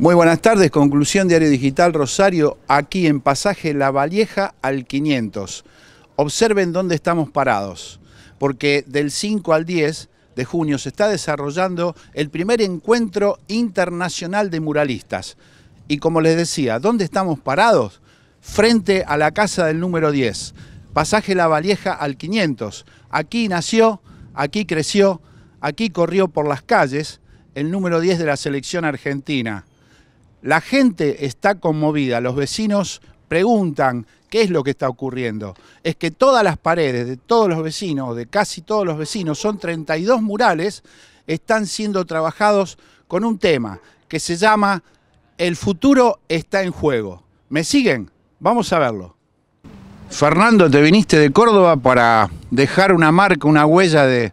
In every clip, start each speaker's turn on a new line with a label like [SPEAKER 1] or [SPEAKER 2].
[SPEAKER 1] Muy buenas tardes, conclusión Diario Digital Rosario, aquí en pasaje La Valleja al 500. Observen dónde estamos parados, porque del 5 al 10 de junio se está desarrollando el primer encuentro internacional de muralistas. Y como les decía, ¿dónde estamos parados? Frente a la casa del número 10, pasaje La Valleja al 500. Aquí nació, aquí creció, aquí corrió por las calles el número 10 de la selección argentina la gente está conmovida, los vecinos preguntan qué es lo que está ocurriendo. Es que todas las paredes de todos los vecinos, de casi todos los vecinos, son 32 murales, están siendo trabajados con un tema que se llama El futuro está en juego. ¿Me siguen? Vamos a verlo. Fernando, te viniste de Córdoba para dejar una marca, una huella del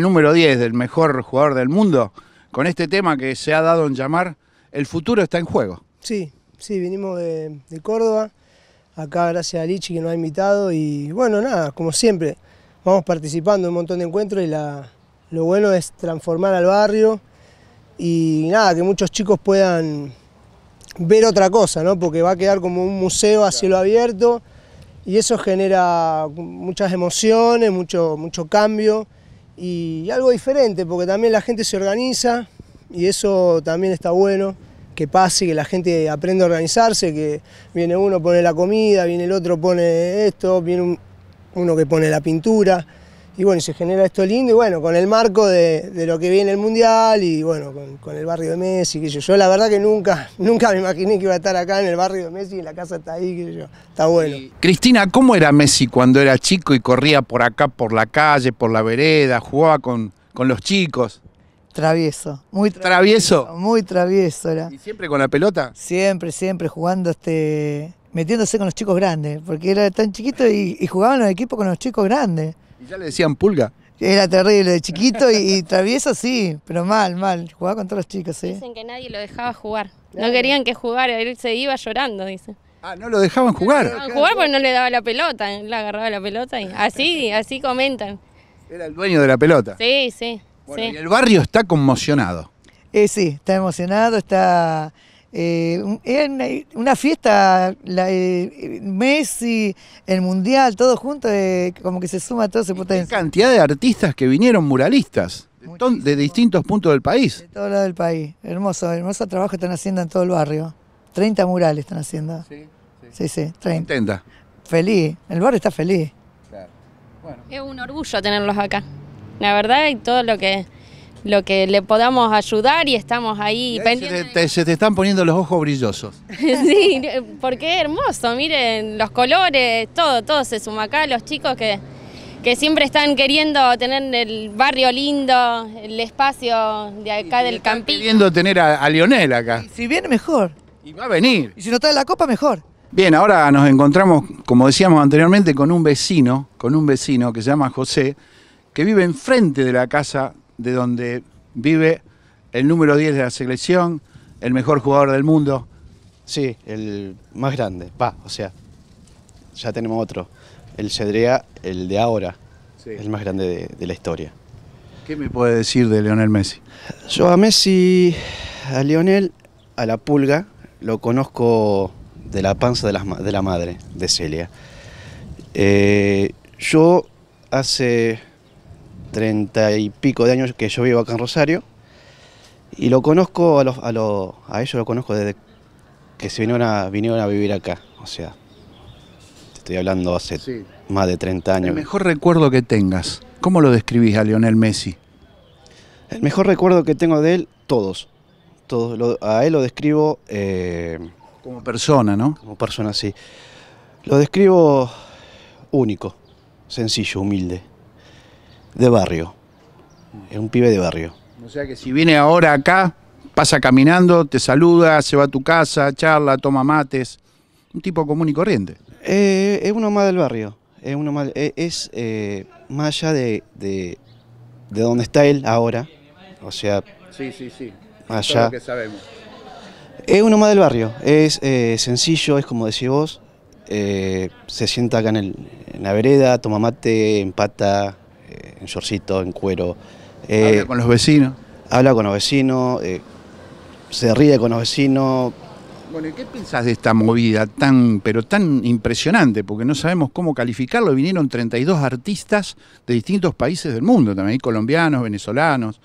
[SPEAKER 1] número 10, del mejor jugador del mundo, con este tema que se ha dado en llamar el futuro está en juego.
[SPEAKER 2] Sí, sí, vinimos de, Córdoba, acá gracias a Lichi que nos ha invitado y bueno, nada, como siempre, vamos participando en un montón de encuentros y la, lo bueno es transformar al barrio y nada, que muchos chicos puedan ver otra cosa, ¿no? Porque va a quedar como un museo a cielo abierto y eso genera muchas emociones, mucho, mucho cambio y algo diferente, porque también la gente se organiza, y eso también está bueno, que pase, que la gente aprenda a organizarse, que viene uno pone la comida, viene el otro pone esto, viene uno que pone la pintura, y bueno, se genera esto lindo, y bueno, con el marco de, lo que viene el Mundial, y bueno, con, el barrio de Messi, que yo, la verdad que nunca, nunca me imaginé que iba a estar acá en el barrio de Messi, y la casa está ahí, que yo, está
[SPEAKER 1] bueno. Cristina, ¿cómo era Messi cuando era chico y corría por acá, por la calle, por la vereda, jugaba con, con los chicos? Travieso,
[SPEAKER 2] muy travieso, Muy travieso era. ¿Y
[SPEAKER 1] siempre con la pelota?
[SPEAKER 2] Siempre, siempre, jugando este. metiéndose con los chicos grandes, porque era tan chiquito y, jugaban los equipo con los chicos grandes.
[SPEAKER 1] ¿Y ya le decían pulga?
[SPEAKER 2] Era terrible, de chiquito y, travieso sí, pero mal, mal. Jugaba con todos los chicos, sí. Dicen
[SPEAKER 3] que nadie lo dejaba jugar. No querían que jugara, él se iba llorando, dice. Ah, no lo dejaban jugar. No jugar porque no le daba la pelota, él agarraba la pelota y así, así comentan.
[SPEAKER 1] Era el dueño de la pelota.
[SPEAKER 3] Sí, sí y
[SPEAKER 2] el
[SPEAKER 1] barrio está conmocionado.
[SPEAKER 2] Eh, sí, está emocionado, está... Eh, eh, una, fiesta, eh, Messi, el Mundial, todo junto, como que se suma todo ese
[SPEAKER 1] cantidad de artistas que vinieron muralistas de, distintos puntos del país. De
[SPEAKER 2] todo lado del país. Hermoso, hermoso trabajo están haciendo en todo el barrio. 30 murales están haciendo. Sí, sí, sí,
[SPEAKER 1] 30.
[SPEAKER 2] Feliz, el barrio está feliz.
[SPEAKER 4] Claro.
[SPEAKER 3] Es un orgullo tenerlos acá. La verdad, y todo lo que lo que le podamos ayudar y estamos ahí, pendientes.
[SPEAKER 1] se, te, están poniendo los ojos brillosos.
[SPEAKER 3] sí, porque es hermoso, miren, los colores, todo, todo se suma acá, los chicos que, que siempre están queriendo tener el barrio lindo, el espacio de acá del están
[SPEAKER 1] queriendo tener a, Lionel acá. si viene mejor. Y va a venir. Y si no trae la copa, mejor. Bien, ahora nos encontramos, como decíamos anteriormente, con un vecino, con un vecino que se llama José, que vive enfrente de la casa de donde vive el número 10 de la selección, el mejor jugador del mundo. Sí, el más grande, va, o sea, ya
[SPEAKER 5] tenemos otro. El Cedrea, el de ahora, el más grande de, la historia. ¿Qué me puede decir de Leonel Messi? Yo a Messi, a Leonel, a la pulga, lo conozco de la panza de la, madre, de Celia. Eh, yo hace treinta y pico de años que yo vivo acá en Rosario. Y lo conozco, a, los, a, ellos lo conozco desde que se vinieron a, vinieron a vivir acá. O sea, te estoy hablando hace más de 30 años. El mejor
[SPEAKER 1] recuerdo que tengas, ¿cómo lo describís a Lionel Messi?
[SPEAKER 5] El mejor recuerdo que tengo de él, todos. todos a él lo describo... Eh, como persona, ¿no? Como persona, sí. Lo describo
[SPEAKER 1] único, sencillo, humilde. De barrio. Es un pibe de barrio. O sea que si viene ahora acá, pasa caminando, te saluda, se va a tu casa, charla, toma mates. Un tipo común y corriente. Eh, es uno más del barrio. Es uno más, eh, es, eh, más allá de, de,
[SPEAKER 5] donde está él ahora. O sea.
[SPEAKER 1] Sí, sí, sí. Más allá. que sabemos.
[SPEAKER 5] Es uno más del barrio. Es sencillo, es como decís vos. se sienta acá en, en la vereda, toma mate, empata, eh, en shortcito, en cuero.
[SPEAKER 1] habla eh, con los vecinos. Habla con los vecinos, eh, se ríe con los vecinos. Bueno, ¿y qué piensas de esta movida tan, pero tan impresionante? Porque no sabemos cómo calificarlo. Vinieron 32 artistas de distintos países del mundo, también hay colombianos, venezolanos.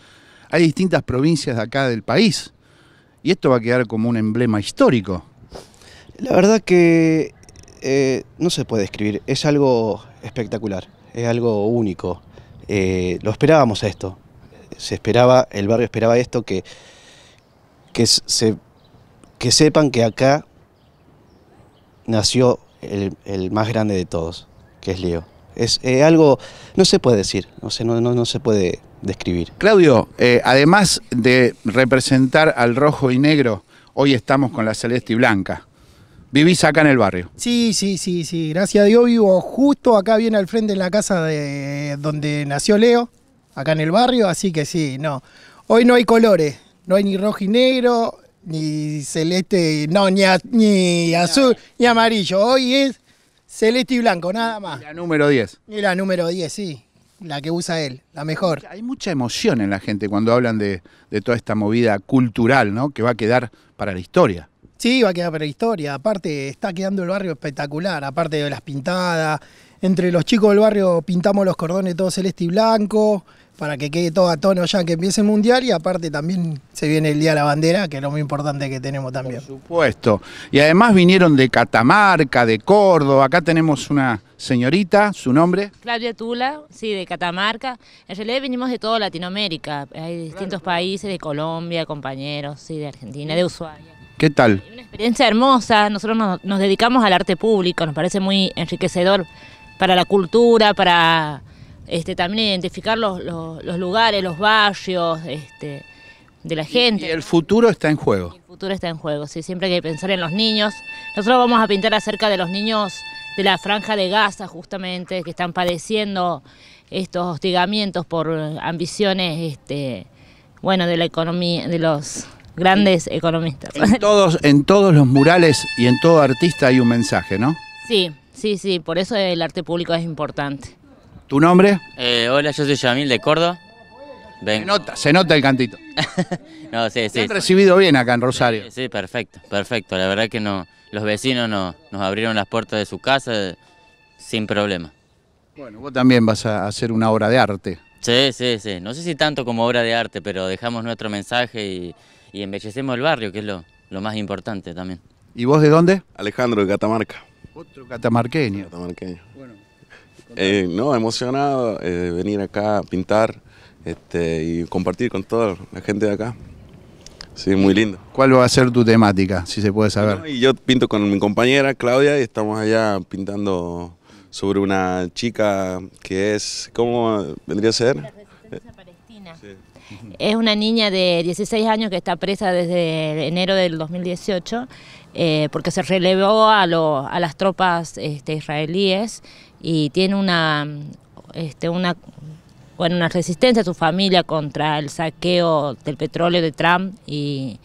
[SPEAKER 1] Hay distintas provincias de acá del país. Y esto va a quedar como un emblema histórico. La verdad que no se puede
[SPEAKER 5] describir. Es algo espectacular, es algo único. Eh, lo esperábamos esto. Se esperaba, el barrio esperaba esto, que, que, se, que sepan que acá nació el, más grande de todos, que es Leo. Es eh, algo, no se puede decir, no se, no, se puede
[SPEAKER 1] describir. Claudio, eh, además de representar al rojo y negro, hoy estamos con la celeste y blanca. Vivís acá en el barrio.
[SPEAKER 5] Sí, sí, sí, sí. Gracias a Dios vivo justo acá, bien al frente, en la casa de donde nació Leo, acá en el barrio. Así que sí, no. Hoy no hay colores. No hay ni rojo y negro, ni celeste, no, ni, azul, ni amarillo. Hoy es celeste y blanco, nada más.
[SPEAKER 1] La número 10.
[SPEAKER 5] Y la número 10, sí. La que usa él,
[SPEAKER 1] la mejor. Hay mucha emoción en la gente cuando hablan de, de toda esta movida cultural, ¿no? Que va a quedar para la historia.
[SPEAKER 5] Sí, va a quedar para historia. Aparte, está quedando el barrio espectacular. Aparte de las pintadas. Entre los chicos del barrio pintamos los cordones todo celeste y blanco para que quede todo a tono ya que empiece el mundial y aparte también se viene el Día de la Bandera, que es lo muy importante que tenemos también. Por
[SPEAKER 1] supuesto. Y además vinieron de Catamarca, de Córdoba, acá tenemos una señorita, ¿su nombre?
[SPEAKER 4] Claudia Tula, sí, de Catamarca. En realidad vinimos de toda Latinoamérica, hay distintos países, de Colombia, compañeros, sí, de Argentina, de Ushuaia.
[SPEAKER 1] ¿Qué tal? Una
[SPEAKER 4] experiencia hermosa. Nosotros nos, dedicamos al arte público, nos parece muy enriquecedor para la cultura, para este, también identificar los, lugares, los barrios este, de la gente.
[SPEAKER 1] el futuro está en juego. El
[SPEAKER 4] futuro está en juego, sí. Siempre hay que pensar en los niños. Nosotros vamos a pintar acerca de los niños de la franja de Gaza, justamente, que están padeciendo estos hostigamientos por ambiciones, este, bueno, de la economía, de los grandes economistas. En
[SPEAKER 1] todos, en todos los murales y en todo artista hay un mensaje, ¿no?
[SPEAKER 4] Sí, sí, sí, por eso el arte público es importante.
[SPEAKER 1] ¿Tu nombre?
[SPEAKER 6] Eh, hola, yo soy Yamil de Córdoba. Se
[SPEAKER 1] nota, se nota el cantito.
[SPEAKER 6] no, sí, sí. han recibido bien acá en Rosario. Sí, perfecto, perfecto. La verdad que no, los vecinos nos abrieron las puertas de su casa eh, sin problema.
[SPEAKER 1] Bueno, vos también vas a hacer una obra de arte.
[SPEAKER 6] Sí, sí, sí. No sé si tanto como obra de arte, pero dejamos nuestro mensaje y y embellecemos el barrio, que es lo, más importante también.
[SPEAKER 1] ¿Y vos de dónde? Alejandro de Catamarca. Otro catamarqueño. Catamarqueño. Bueno. Eh, no, emocionado eh, venir acá a pintar este, y compartir con toda la gente de acá. Sí, muy lindo. ¿Cuál va a ser tu temática, si se puede saber? y yo pinto con mi compañera Claudia y estamos allá pintando sobre una chica que es, ¿cómo vendría a ser?
[SPEAKER 4] Es una niña de 16 años que está presa desde enero del 2018 eh, porque se relevó a, las tropas este, israelíes y tiene una, este, una, bueno, una resistencia a su familia contra el saqueo del petróleo de Trump y,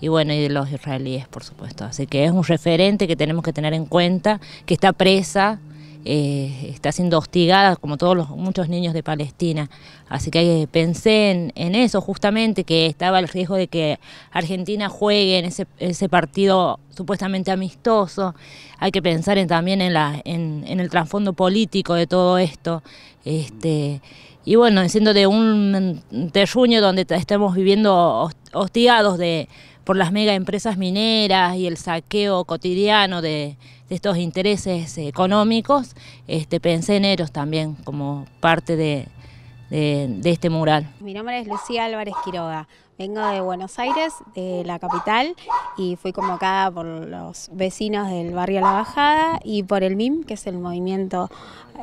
[SPEAKER 4] y bueno, y de los israelíes, por supuesto. Así que es un referente que tenemos que tener en cuenta, que está presa eh, está siendo hostigada como todos los muchos niños de Palestina. Así que eh, pensé en, eso justamente, que estaba el riesgo de que Argentina juegue en ese, ese partido supuestamente amistoso. Hay que pensar también en, la, en, el trasfondo político de todo esto. Este, y bueno, siendo de un terruño donde estamos viviendo hostigados de, por las mega empresas mineras y el saqueo cotidiano de, estos intereses económicos, este, pensé en ellos también como parte de, de este mural.
[SPEAKER 7] Mi nombre es Lucía Álvarez Quiroga. Vengo de Buenos Aires, de la capital, y fui convocada por los vecinos del barrio La Bajada y por el MIM, que es el movimiento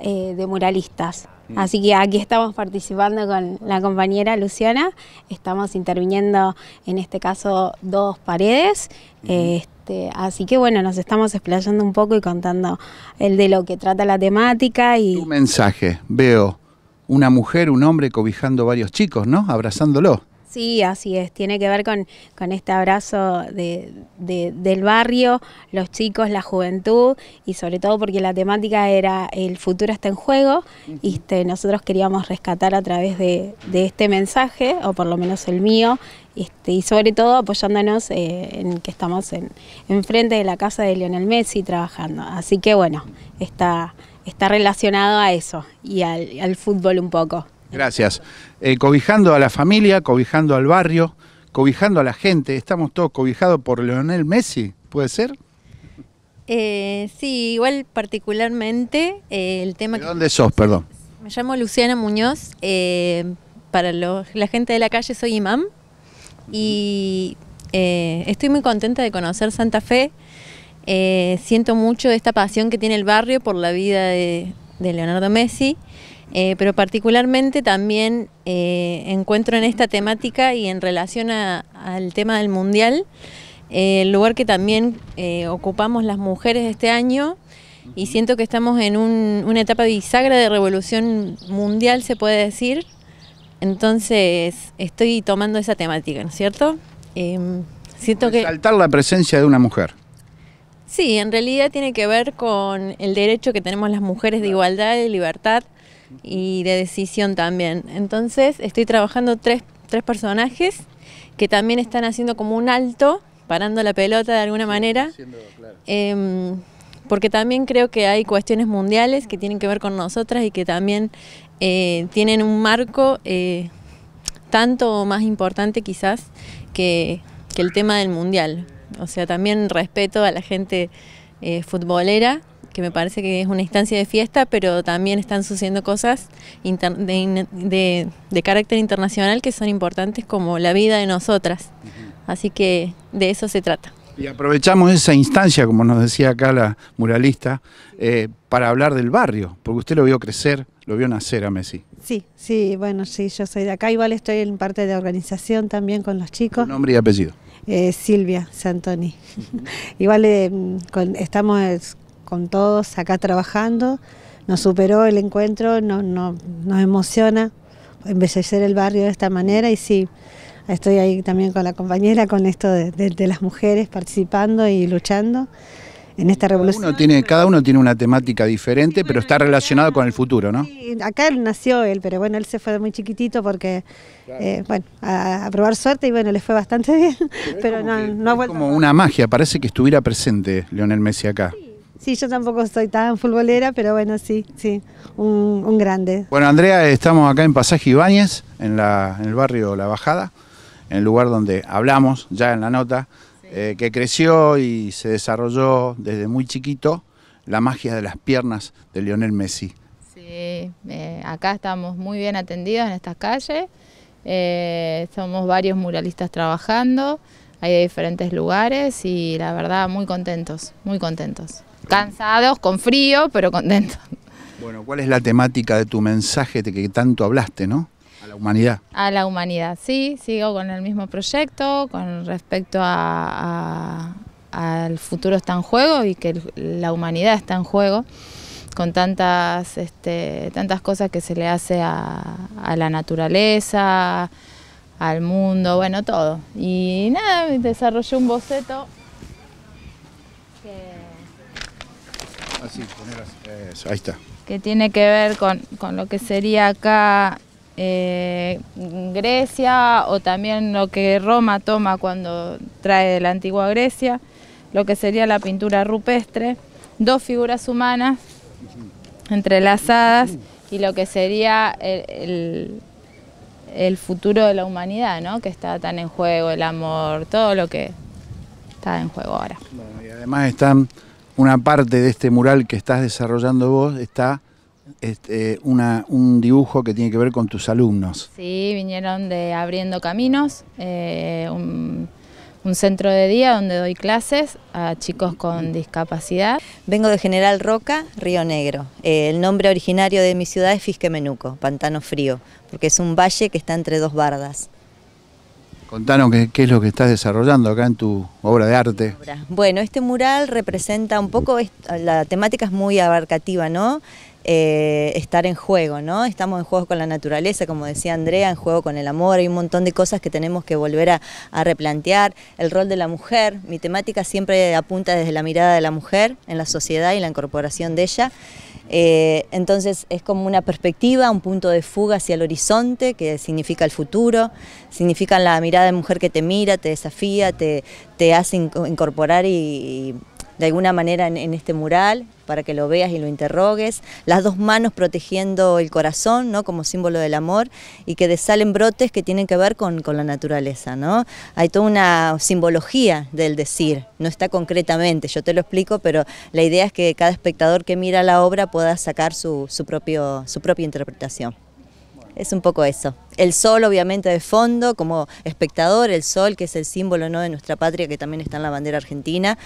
[SPEAKER 7] eh, de muralistas. Mm. Así que aquí estamos participando con la compañera Luciana, estamos interviniendo en este caso dos paredes, este, así que bueno, nos estamos explayando un poco y contando el de lo que trata la temática. y Un
[SPEAKER 1] mensaje, veo una mujer, un hombre cobijando varios chicos, ¿no? Abrazándolos.
[SPEAKER 7] Sí, así es, tiene que ver con, con este abrazo de, del barrio, los chicos, la juventud y sobre todo porque la temática era el futuro está en juego y este, nosotros queríamos rescatar a través de, este mensaje, o por lo menos el mío, este, y sobre todo apoyándonos eh, en que estamos en, frente de la casa de Lionel Messi trabajando. Así que bueno, está, está relacionado a eso y al fútbol un poco.
[SPEAKER 1] Gracias. Eh, cobijando a la familia, cobijando al barrio, cobijando a la gente. Estamos todos cobijados por Leonel Messi, ¿puede ser?
[SPEAKER 8] Eh, sí, igual particularmente eh, el tema... ¿De dónde sos, perdón? Me llamo Luciana Muñoz. para la gente de la calle soy imam. Y estoy muy contenta de conocer Santa Fe. siento mucho esta pasión que tiene el barrio por la vida de Leonardo Messi. Eh, pero particularmente también eh, encuentro en esta temática y en relación al tema del Mundial, eh, el lugar que también ocupamos las mujeres este año y siento que estamos en una etapa bisagra de revolución mundial, se puede decir. Entonces estoy tomando esa temática, ¿no es cierto? Em, siento que... Saltar la
[SPEAKER 1] presencia de una mujer.
[SPEAKER 8] Sí, en realidad tiene que ver con el derecho que tenemos las mujeres de igualdad y libertad y de decisión también. Entonces estoy trabajando tres, tres personajes que también están haciendo como un alto, parando la pelota de alguna manera. Em, porque también creo que hay cuestiones mundiales que tienen que ver con nosotras y que también eh, tienen un marco eh, tanto más importante quizás que, que, el tema del mundial. O sea, también respeto a la gente eh, futbolera que me parece que es una instancia de fiesta, pero también están sucediendo cosas de, carácter internacional que son importantes como la vida de nosotras. Así que de eso se trata.
[SPEAKER 1] Y aprovechamos esa instancia, como nos decía acá la muralista, eh, para hablar del barrio, porque usted lo vio crecer, lo vio nacer a Messi.
[SPEAKER 7] Sí, sí, bueno, sí, yo soy de acá, igual estoy en parte de organización también con los chicos. Nombre y apellido. Eh, Silvia Santoni. Igual eh, estamos con todos acá trabajando. Nos superó el encuentro, no, nos emociona embellecer el barrio de esta manera y sí, estoy ahí también con la compañera con esto de, las mujeres participando y luchando
[SPEAKER 1] en esta revolución. Cada uno tiene, una temática diferente, pero está relacionado con el futuro, ¿no?
[SPEAKER 7] Sí, acá nació él, pero bueno, él se fue muy chiquitito porque, eh, bueno, a, probar suerte y bueno, le fue bastante bien, pero, no, Es como una
[SPEAKER 1] magia, parece que estuviera presente Leonel Messi acá.
[SPEAKER 7] Sí, yo tampoco soy tan futbolera, pero bueno, sí, sí, un, grande.
[SPEAKER 1] Bueno, Andrea, estamos acá en Pasaje Ibáñez, en, la, el barrio La Bajada, en el lugar donde hablamos ya en la nota, eh, que creció y se desarrolló desde muy chiquito la magia de las piernas de
[SPEAKER 9] Lionel Messi. Sí, eh, acá estamos muy bien atendidos en estas calles, eh, somos varios muralistas trabajando, hay diferentes lugares y la verdad muy contentos, muy contentos. Cansados, con frío, pero contentos.
[SPEAKER 1] Bueno, ¿cuál es la temática de tu mensaje de que tanto hablaste, no? A la humanidad.
[SPEAKER 9] A la humanidad, sí. Sigo con el mismo proyecto, con respecto a, al futuro está en juego y que la humanidad está en juego con tantas, este, tantas cosas que se le hace a, a la naturaleza, al mundo, bueno, todo. Y nada, desarrollé un boceto
[SPEAKER 1] que ahí está.
[SPEAKER 9] Que tiene que ver con, lo que sería acá eh, Grecia o también lo que Roma toma cuando trae de la antigua Grecia, lo que sería la pintura rupestre, dos figuras humanas entrelazadas y lo que sería el, futuro de la humanidad, ¿no? que está tan en juego, el amor, todo lo que está en juego ahora. y
[SPEAKER 1] además están una parte de este mural que estás desarrollando vos está este, un dibujo que tiene que ver con tus alumnos.
[SPEAKER 9] Sí, vinieron de Abriendo Caminos, eh, un, centro de día donde doy
[SPEAKER 10] clases a chicos con discapacidad. Vengo de General Roca, Río Negro. Eh, el nombre originario de mi ciudad es Fisquemenuco, Pantano Frío, porque es un valle que está entre dos bardas.
[SPEAKER 1] Contanos qué, es lo que estás desarrollando acá en tu obra de arte.
[SPEAKER 10] Bueno, este mural representa un poco, la temática es muy abarcativa, ¿no? Eh, estar en juego, ¿no? Estamos en juego con la naturaleza, como decía Andrea, en juego con el amor, hay un montón de cosas que tenemos que volver a replantear. El rol de la mujer, mi temática siempre apunta desde la mirada de la mujer en la sociedad y la incorporación de ella. Eh, entonces es como una perspectiva, un punto de fuga hacia el horizonte que significa el futuro, significa la mirada de mujer que te mira, te desafía, te, hace incorporar y de alguna manera en, este mural para que lo veas y lo interrogues. Las dos manos protegiendo el corazón, ¿no? Como símbolo del amor y que desalen brotes que tienen que ver con, la naturaleza, ¿no? Hay toda una simbología del decir, no está concretamente, yo te lo explico, pero la idea es que cada espectador que mira la obra pueda sacar su propia interpretación es un poco eso. El sol obviamente de fondo, como espectador, el sol que es el símbolo ¿no? de nuestra patria que también está en la bandera argentina,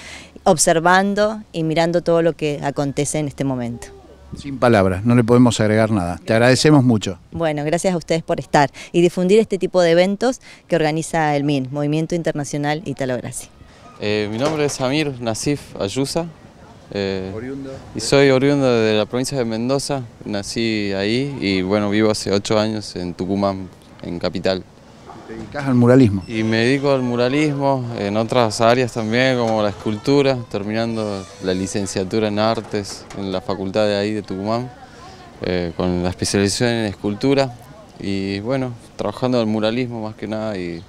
[SPEAKER 10] observando y mirando todo lo que acontece en este momento. Sin
[SPEAKER 1] palabras, no le podemos agregar nada. Te agradecemos mucho.
[SPEAKER 10] Bueno, gracias a ustedes por estar y difundir este tipo de eventos que organiza el MIN, Movimiento Internacional italo
[SPEAKER 6] Eh, mi nombre es Amir Nasif Ayusa, eh, y soy oriundo de la provincia de Mendoza, nací ahí y bueno, vivo hace ocho años en Tucumán, en Capital.
[SPEAKER 1] ¿Te dedicas al muralismo?
[SPEAKER 6] Y me dedico al muralismo, en otras áreas también, como la escultura, terminando la licenciatura en artes en la facultad de ahí de Tucumán, eh, con la especialización en escultura y bueno, trabajando el muralismo más que nada y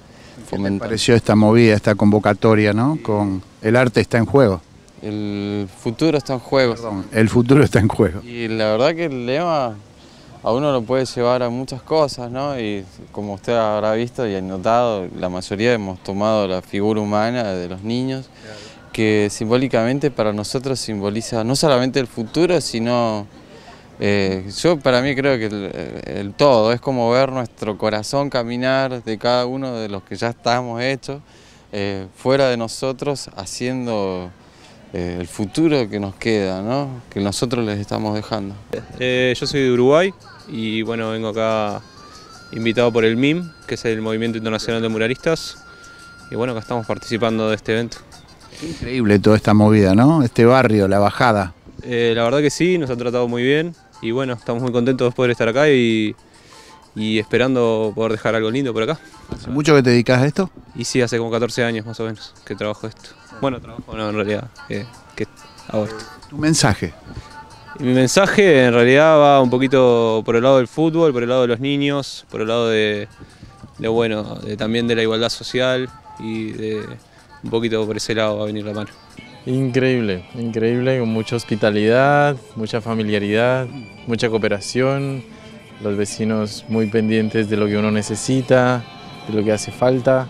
[SPEAKER 1] fomentando. ¿Qué te pareció esta movida, esta convocatoria, no? Con el arte está en juego.
[SPEAKER 6] El futuro está en juego.
[SPEAKER 1] el futuro está en juego.
[SPEAKER 6] Y la verdad que el lema a uno lo puede llevar a muchas cosas, ¿no? Y como usted habrá visto y ha notado, la mayoría hemos tomado la figura humana de los niños, que simbólicamente para nosotros simboliza no solamente el futuro, sino... Eh, yo para mí creo que el, todo, es como ver nuestro corazón caminar de cada uno de los que ya estamos hechos, eh, fuera de nosotros, haciendo eh, el futuro que nos queda, que nosotros les estamos dejando. Eh, yo soy de Uruguay y bueno, vengo acá invitado por el MIM, que es el Movimiento Internacional de Muralistas, y bueno, acá estamos participando de este evento. Increíble
[SPEAKER 1] toda esta movida, ¿no? Este barrio, la bajada.
[SPEAKER 6] Eh, la verdad que sí, nos han tratado muy bien y bueno, estamos muy contentos de poder estar acá y y esperando poder dejar algo lindo por acá.
[SPEAKER 1] ¿Hace mucho que te dedicas a esto?
[SPEAKER 6] Y sí, hace como 14 años más o menos que trabajo esto. Bueno, trabajo no, en realidad, eh, que hago esto.
[SPEAKER 1] ¿Tu mensaje?
[SPEAKER 6] mi mensaje en realidad va un poquito por el lado del fútbol, por el lado de los niños, por el lado de,
[SPEAKER 11] ...lo bueno, también de la igualdad social y de un poquito por ese lado va a venir la mano. Increíble, increíble, con mucha hospitalidad, mucha familiaridad, mucha cooperación, los vecinos muy pendientes de lo que uno necesita, de lo que hace falta,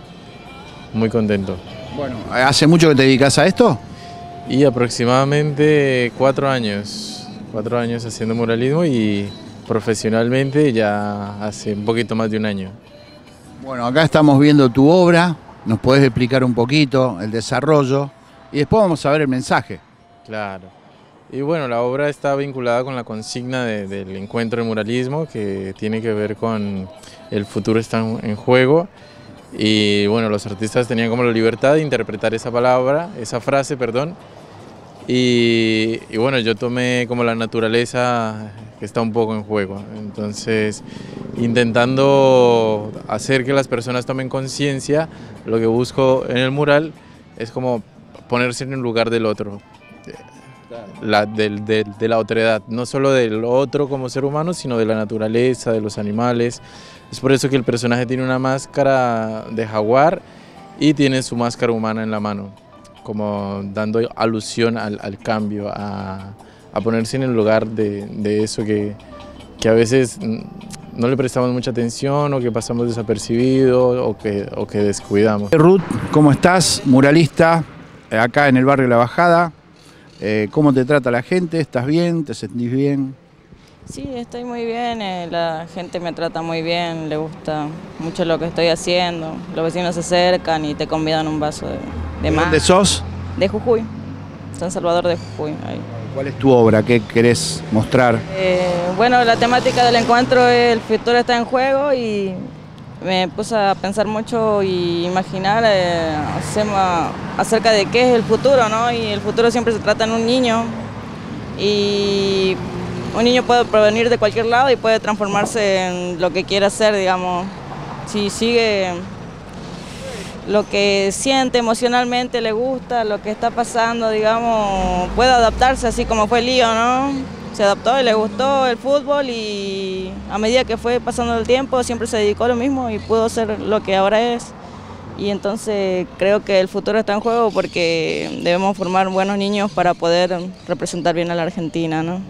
[SPEAKER 11] muy contento. Bueno, ¿hace mucho que te dedicas a esto? Y aproximadamente cuatro años, cuatro años haciendo muralismo y profesionalmente ya hace un poquito más de un año. Bueno, acá estamos viendo tu obra, nos puedes explicar un poquito el desarrollo
[SPEAKER 1] y después vamos a ver el mensaje.
[SPEAKER 11] Claro. Y bueno, la obra está vinculada con la consigna del encuentro del muralismo, que tiene que ver con el futuro está en juego. Y bueno, los artistas tenían como la libertad de interpretar esa palabra, esa frase, perdón. Y, y bueno, yo tomé como la naturaleza que está un poco en juego. Entonces, intentando hacer que las personas tomen conciencia, lo que busco en el mural es como ponerse en el lugar del otro, la, de, la la otredad, no solo del otro como ser humano, sino de la naturaleza, de los animales. Es por eso que el personaje tiene una máscara de jaguar y tiene su máscara humana en la mano, como dando alusión al, cambio, a, ponerse en el lugar de, eso que, que a veces mm, no le prestamos mucha atención o que pasamos desapercibidos o que, o que descuidamos. Ruth, ¿cómo estás? Muralista,
[SPEAKER 1] acá en el barrio La Bajada. Eh, ¿Cómo te trata la gente? ¿Estás bien? ¿Te sentís bien?
[SPEAKER 3] Sí, estoy muy bien, eh, la gente me trata muy bien, le gusta mucho lo que estoy haciendo, los vecinos se acercan y te convidan un vaso de, de más. ¿De sos? De Jujuy, San Salvador de Jujuy. ¿Cuál es
[SPEAKER 1] tu obra? ¿Qué querés mostrar?
[SPEAKER 3] Eh, bueno, la temática del encuentro es el futuro está en juego y me puse a pensar mucho y imaginar eh, acerca de qué es el futuro, ¿no? Y el futuro siempre se trata en un niño y un niño puede provenir de cualquier lado y puede transformarse en lo que quiera ser, digamos, si sigue lo que siente emocionalmente, le gusta, lo que está pasando, digamos, puede adaptarse así como fue Lío, ¿no? se adaptó y le gustó el fútbol y a medida que fue pasando el tiempo siempre se dedicó a lo mismo y pudo ser lo que ahora es. Y entonces creo que el futuro está en juego porque debemos formar buenos niños para poder representar bien a la Argentina.